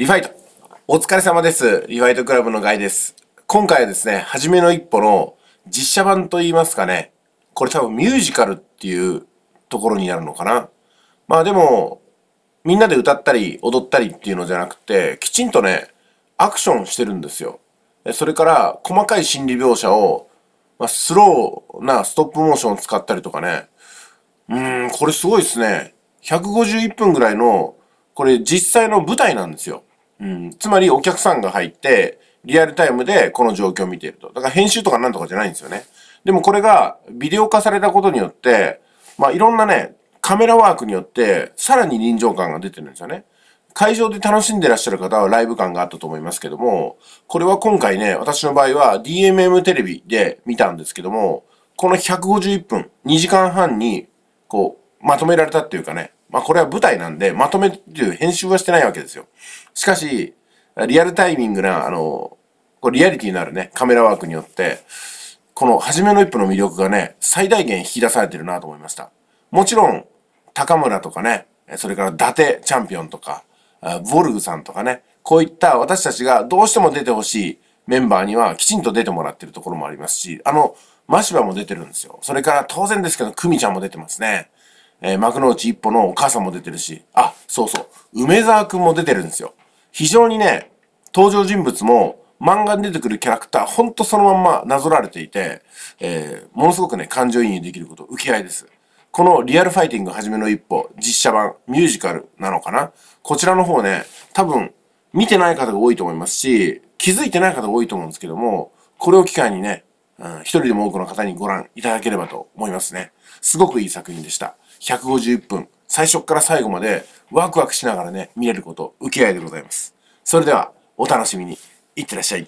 リファイト。お疲れ様です。リファイトクラブのガイです。今回はですね、初めの一歩の実写版といいますかね、これ多分ミュージカルっていうところになるのかな。まあでも、みんなで歌ったり踊ったりっていうのじゃなくて、きちんとね、アクションしてるんですよ。それから、細かい心理描写を、まあ、スローなストップモーションを使ったりとかね。うーん、これすごいですね。151分ぐらいの、これ実際の舞台なんですよ。うん、つまりお客さんが入って、リアルタイムでこの状況を見ていると。だから編集とかなんとかじゃないんですよね。でもこれがビデオ化されたことによって、まあいろんなね、カメラワークによってさらに臨場感が出てるんですよね。会場で楽しんでらっしゃる方はライブ感があったと思いますけども、これは今回ね、私の場合は DMM テレビで見たんですけども、この151分、2時間半に、こう、まとめられたっていうかね、まあこれは舞台なんで、まとめという編集はしてないわけですよ。しかし、リアルタイミングな、あの、これリアリティのあるね、カメラワークによって、この初めの一歩の魅力がね、最大限引き出されてるなと思いました。もちろん、高村とかね、それから伊達チャンピオンとか、ボルグさんとかね、こういった私たちがどうしても出てほしいメンバーにはきちんと出てもらってるところもありますし、あの、マシバも出てるんですよ。それから当然ですけど、クミちゃんも出てますね。えー、幕の内一歩のお母さんも出てるし、あ、そうそう、梅沢くんも出てるんですよ。非常にね、登場人物も漫画に出てくるキャラクター、ほんとそのまんまなぞられていて、えー、ものすごくね、感情移入できること、受け合いです。このリアルファイティングはじめの一歩、実写版、ミュージカルなのかなこちらの方ね、多分、見てない方が多いと思いますし、気づいてない方が多いと思うんですけども、これを機会にね、うん、一人でも多くの方にご覧いただければと思いますね。すごくいい作品でした。151分、最初から最後までワクワクしながらね、見れること、受け合いでございます。それでは、お楽しみに。いってらっしゃい。